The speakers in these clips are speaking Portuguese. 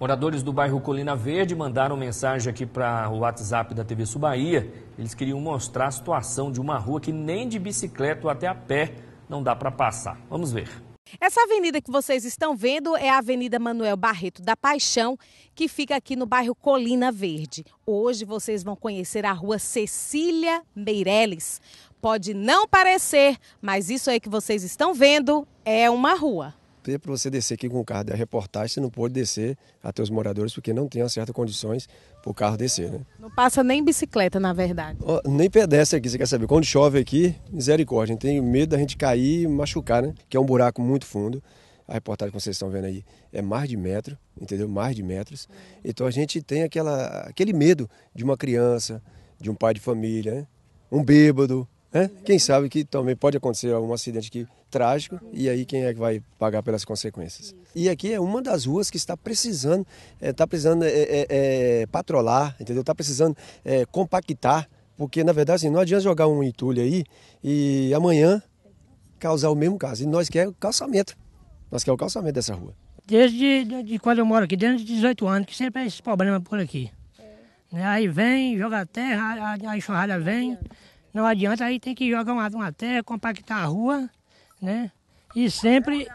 Moradores do bairro Colina Verde mandaram mensagem aqui para o WhatsApp da TV Subaía. Eles queriam mostrar a situação de uma rua que nem de bicicleta ou até a pé não dá para passar. Vamos ver. Essa avenida que vocês estão vendo é a Avenida Manuel Barreto da Paixão, que fica aqui no bairro Colina Verde. Hoje vocês vão conhecer a rua Cecília Meireles. Pode não parecer, mas isso aí que vocês estão vendo é uma rua ter para você descer aqui com o carro da reportagem, você não pode descer até os moradores porque não tem certas condições para o carro descer. Né? Não passa nem bicicleta, na verdade. Oh, nem pedestre aqui, você quer saber? Quando chove aqui, misericórdia, a gente tem medo da gente cair e machucar, né? Que é um buraco muito fundo. A reportagem que vocês estão vendo aí é mais de metro, entendeu? Mais de metros. Então a gente tem aquela, aquele medo de uma criança, de um pai de família, né? um bêbado, né? Quem sabe que também pode acontecer algum acidente aqui trágico e aí quem é que vai pagar pelas consequências? E aqui é uma das ruas que está precisando, está eh, é, precisando é, é, patrolar, entendeu? Está precisando compactar, porque na verdade assim, não adianta jogar um entulho aí e amanhã causar o mesmo caso. E nós queremos calçamento, nós queremos o calçamento dessa rua. Desde de, de quando eu moro aqui, desde 18 anos, que sempre é esse problema por aqui. É. Aí vem, joga terra, a, a enxurrada vem. Não adianta, aí tem que jogar uma, uma terra, compactar a rua, né? E sempre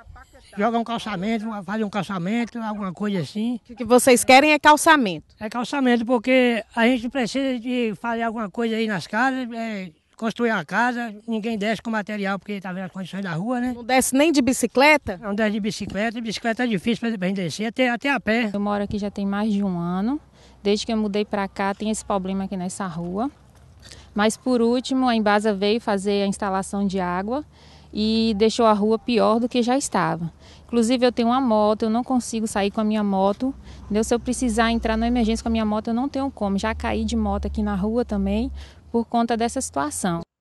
joga um calçamento, faz um calçamento, alguma coisa assim. O que vocês querem é calçamento? É calçamento, porque a gente precisa de fazer alguma coisa aí nas casas, é, construir a casa, ninguém desce com material, porque está vendo as condições da rua, né? Não desce nem de bicicleta? Não desce de bicicleta, bicicleta é difícil para descer, até, até a pé. Eu moro aqui já tem mais de um ano, desde que eu mudei para cá tem esse problema aqui nessa rua. Mas por último, a Embasa veio fazer a instalação de água e deixou a rua pior do que já estava. Inclusive eu tenho uma moto, eu não consigo sair com a minha moto. Entendeu? Se eu precisar entrar na emergência com a minha moto, eu não tenho como. Já caí de moto aqui na rua também por conta dessa situação.